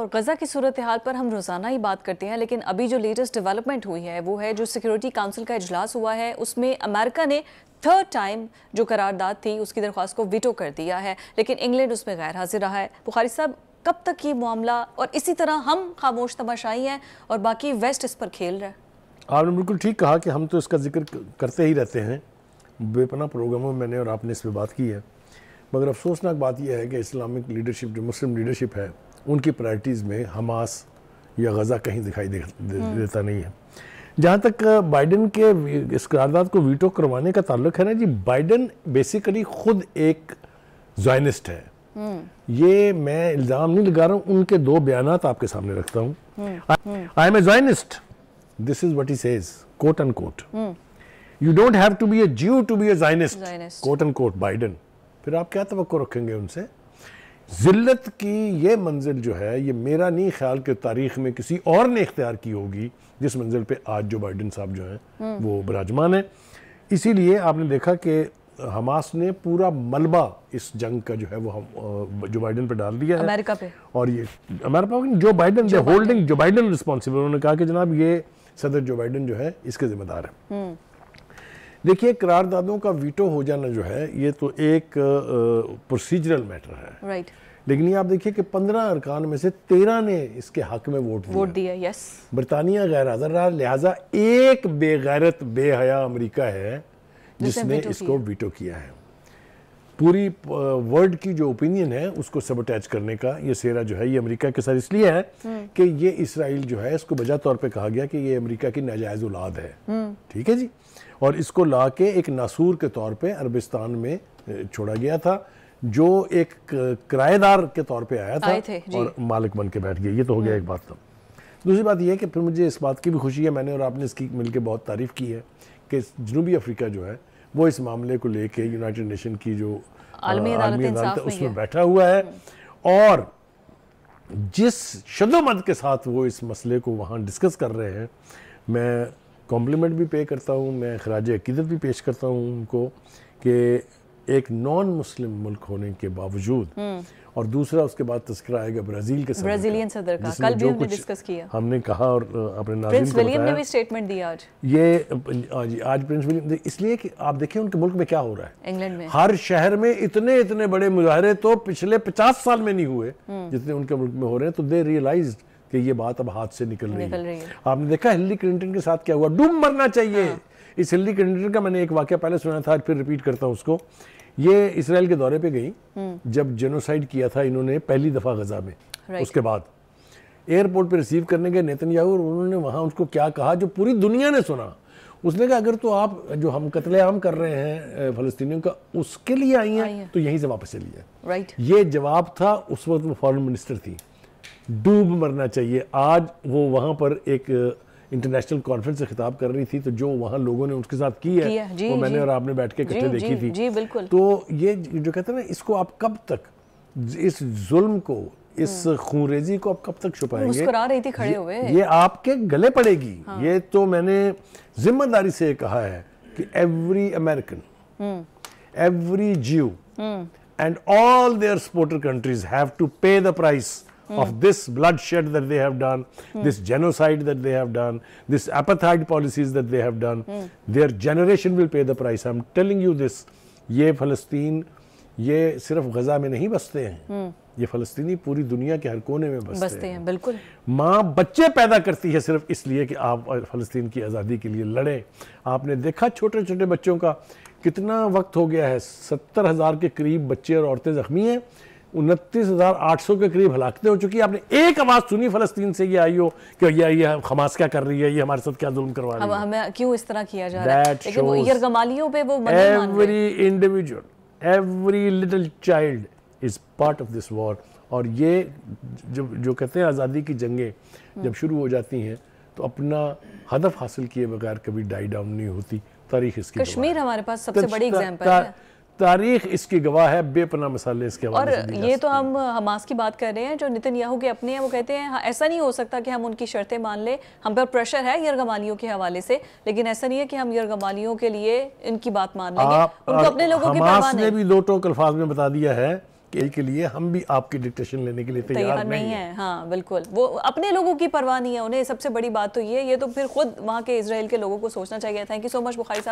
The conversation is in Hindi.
और गज़ा की सूरत हाल पर हम रोज़ाना ही बात करते हैं लेकिन अभी जो लेटेस्ट डेवलपमेंट हुई है वो है जो सिक्योरिटी काउंसिल का इजलास हुआ है उसमें अमेरिका ने थर्ड टाइम जो करारदाद थी उसकी दरख्वास्त को वीटो कर दिया है लेकिन इंग्लैंड उसमें गैर हाजिर रहा है बुखारी साहब कब तक ये मामला और इसी तरह हम खामोश तमाशाई हैं और बाकी वेस्ट इस पर खेल रहे हैं आपने बिल्कुल ठीक कहा कि हम तो इसका जिक्र करते ही रहते हैं बेपना प्रोग्रामों में मैंने और आपने इस पर बात की है मगर अफसोसनाक बात यह है कि इस्लामिक लीडरशिप जो मुस्लिम लीडरशिप है उनकी प्रायरिटीज़ में हमास या गज़ा कहीं दिखाई दे, दे, हम्म। देता नहीं है जहाँ तक बाइडन के इस करारदाद को वीटो करवाने का ताल्लुक है ना जी बाइडन बेसिकली खुद एक जॉइनिस्ट है हम्म। ये मैं इल्ज़ाम नहीं लगा रहा हूँ उनके दो बयान आपके सामने रखता हूँ I am a Zionist this is what is says quote end quote you don't have to be to be a quote end quote Biden फिर आप क्या तो रखेंगे उनसे ज़िल्लत की ये मंजिल जो है ये मेरा नहीं ख्याल कि तारीख में किसी और ने इख्तियार की होगी जिस मंजिल पर आज जो बाइडन साहब जो हैं हम्म। वो बराजमान है इसीलिए आपने देखा कि हमास ने पूरा मलबा इस जंग का जो है वो हम जो बाइडन पे डाल दिया है अमेरिका पे और ये अमेरिका जो बाइडन जो होल्डिंग जो बाइडन रिस्पॉन्सिबल उन्होंने कहा कि जनाब ये सदर जो बाइडन जो है इसके जिम्मेदार है हम्म। देखिए करारदादों का वीटो हो जाना जो है ये तो एक प्रोसीजरल मैटर है राइट right. लेकिन ये आप देखिए कि पंद्रह अरकान में से तेरह ने इसके हक में वोट वोट दिया यस बरतानिया गैर हाजिर रहा लिहाजा एक बेगैरत बेहया अमरीका है जिसने इसको वीटो किया है पूरी वर्ल्ड की जो ओपिनियन है उसको सब अटैच करने का ये सेरा जो है ये अमेरिका के साथ इसलिए है हम्म। कि ये इसराइल जो है इसको बजा तौर पे कहा गया कि ये अमेरिका की नाजायज़ औलाद है हम्म। ठीक है जी और इसको ला के एक नासूर के तौर पे अरबिस्तान में छोड़ा गया था जो एक किराएदार के तौर पे आया था और मालिक बन के बैठ गया ये तो हो गया हम्म। एक बात तो दूसरी बात यह है कि फिर मुझे इस बात की भी खुशी है मैंने और आपने इसकी मिलकर बहुत तारीफ़ की है कि जनूबी अफ्रीका जो है वो इस मामले को लेके यूनाइटेड नेशन की जो आलमी अदालत है उसमें बैठा हुआ है और जिस शदोमद के साथ वो इस मसले को वहाँ डिस्कस कर रहे हैं मैं कॉम्प्लीमेंट भी पे करता हूँ मैं खराज अकीदत भी पेश करता हूँ उनको कि एक नॉन मुस्लिम मुल्क होने के बावजूद हम्म। और दूसरा उसके बाद तस्कर आएगा ब्राजील के ब्राजीलियन सदर का कल भी हमने डिस्कस किया हमने कहा और अपने नाजिम प्रिंस विलियम ने भी स्टेटमेंट दिया आज ये आज, आज प्रिंस विलियम इसलिए कि आप देखिए उनके मुल्क में क्या हो रहा है इंग्लैंड में हर शहर में इतने इतने बड़े मुजाहरे तो पिछले पचास साल में नहीं हुए हम्म। जितने उनके मुल्क में हो रहे हैं तो दे रियलाइज कि ये बात अब हाथ से निकल, रही, है। आपने देखा हिली क्लिंटन के साथ क्या हुआ डूब मरना चाहिए हाँ। इस हिलरी क्लिंटन का मैंने एक वाक्य पहले सुना था फिर रिपीट करता हूँ उसको ये इसराइल के दौरे पे गई हम्म। जब जेनोसाइड किया था इन्होंने पहली दफ़ा गजा में उसके बाद एयरपोर्ट पे रिसीव करने गए नितिन और उन्होंने वहाँ उसको क्या कहा जो पूरी दुनिया ने सुना उसने कहा अगर तो आप जो हम कत्लेआम कर रहे हैं फलस्तीनियों का उसके लिए आई हैं तो यहीं से वापस चली जाए राइट ये जवाब था उस वक्त वो फॉरेन मिनिस्टर थी डूब मरना चाहिए आज वो वहाँ पर एक इंटरनेशनल कॉन्फ्रेंस से खिताब कर रही थी तो जो वहाँ लोगों ने उसके साथ की है वो मैंने और आपने बैठ के इकट्ठे देखी थी जी बिल्कुल तो ये जो कहते हैं ना इसको आप कब तक इस जुल्म को इस हम्म। खूनरेजी को आप कब तक छुपाएंगे मुस्कुरा रही थी खड़े हुए ये आपके गले पड़ेगी हाँ। ये तो मैंने जिम्मेदारी से कहा है कि every American every Jew and all their supporter countries have to pay the price mm. of this bloodshed that they have done, mm. this genocide that they have done, this apartheid policies that they have done. mm. Their generation will pay the price. I'm telling you this. ये फलस्तीन ये सिर्फ गजा में नहीं बसते हैं ये फलस्तीनी पूरी दुनिया के हर कोने में बसते, बसते हैं।, हैं बिल्कुल माँ बच्चे पैदा करती है सिर्फ इसलिए कि आप फलस्तीन की आज़ादी के लिए लड़ें आपने देखा छोटे छोटे बच्चों का कितना वक्त हो गया है सत्तर हज़ार के करीब बच्चे और औरतें जख्मी हैं उनतीस हज़ार आठ सौ के करीब हलाकते हो चुकी है आपने एक आवाज़ सुनी फलस्तीन से ये आई हो कि ये ये हमास क्या कर रही है ये हमारे साथ क्या जुल्म करवा रही है हमें क्यों इस तरह किया जा रहा है लेकिन वो गमालियों पे वो every individual every little child is part of this war और ये जब जो कहते हैं आज़ादी की जंगें जब शुरू हो जाती हैं तो अपना हदफ हासिल किए बगैर कभी डाई डाउन नहीं होती तारीख इसकी कश्मीर हमारे पास सबसे तो बड़ी एग्जाम्पल है तारीख इसकी गवाह है बेपना मसाले इसके और ये तो हम हमास की बात कर रहे हैं जो नितिन याहू के अपने हैं वो कहते हैं हाँ, ऐसा नहीं हो सकता कि हम उनकी शर्तें मान लें हम पर प्रेशर है यरगमालियों के हवाले से लेकिन ऐसा नहीं है कि हम यरगमालियों के लिए इनकी बात मान लेंगे उनको अपने लोगों की ने भी दो टोक अल्फाज में बता दिया है के लिए हम भी आपकी डिक्टेशन लेने के लिए तैयार नहीं है।, है हाँ बिल्कुल वो अपने लोगों की परवाह नहीं है उन्हें सबसे बड़ी बात तो ये ये तो फिर खुद वहाँ के इसराइल के लोगों को सोचना चाहिए thank you so much Bukhari साहब